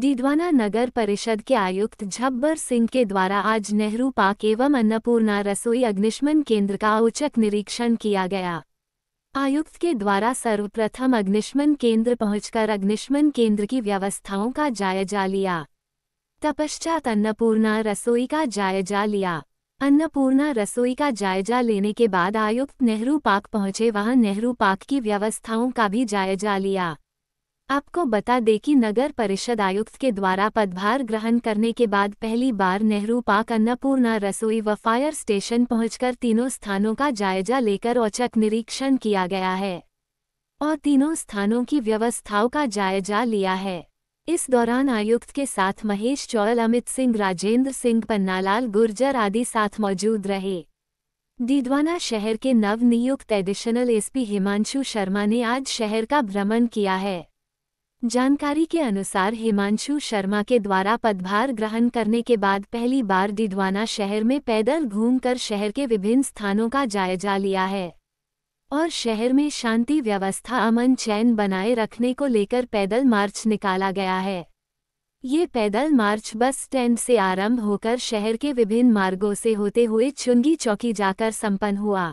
डीडवाना नगर परिषद के आयुक्त झब्बर सिंह के द्वारा आज नेहरू पाक एवं अन्नपूर्णा रसोई अग्निशमन केंद्र का औचक निरीक्षण किया गया आयुक्त के द्वारा सर्वप्रथम अग्निशमन केंद्र पहुंचकर अग्निशमन केंद्र की व्यवस्थाओं का जायजा लिया तपश्चात अन्नपूर्णा रसोई का जायजा लिया अन्नपूर्णा रसोई का जायजा लेने के बाद आयुक्त नेहरू पाक पहुंचे वहां नेहरू पाक की व्यवस्थाओं का भी जायजा लिया आपको बता दें कि नगर परिषद आयुक्त के द्वारा पदभार ग्रहण करने के बाद पहली बार नेहरू पाक अन्नपूर्णा रसोई व फायर स्टेशन पहुंचकर तीनों स्थानों का जायजा लेकर औचक निरीक्षण किया गया है और तीनों स्थानों की व्यवस्थाओं का जायजा लिया है इस दौरान आयुक्त के साथ महेश चौल अमित सिंह राजेंद्र सिंह पन्नालाल गुर्जर आदि साथ मौजूद रहे डीडवाना शहर के नवनियुक्त एडिशनल एसपी हिमांशु शर्मा ने आज शहर का भ्रमण किया है जानकारी के अनुसार हिमांशु शर्मा के द्वारा पदभार ग्रहण करने के बाद पहली बार डिडवाना शहर में पैदल घूमकर शहर के विभिन्न स्थानों का जायजा लिया है और शहर में शांति व्यवस्था अमन चैन बनाए रखने को लेकर पैदल मार्च निकाला गया है ये पैदल मार्च बस स्टैंड से आरंभ होकर शहर के विभिन्न मार्गों से होते हुए चुंगी चौकी जाकर संपन्न हुआ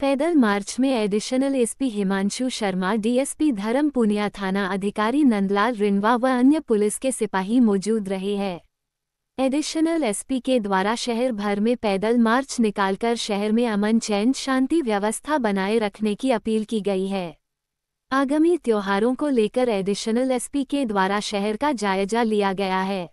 पैदल मार्च में additional SP Himanshu Sharma DSP Dharm Punia थाना अधिकारी नंदलाल रिनवा व अन्य पुलिस के सिपाही मौजूद रहे हैं एडिशनल एसपी के द्वारा शहर भर में पैदल मार्च निकालकर शहर में अमन चैन शांति व्यवस्था बनाए रखने की अपील की गई है आगामी त्योहारों को लेकर एडिशनल एसपी के द्वारा शहर का जायजा लिया गया है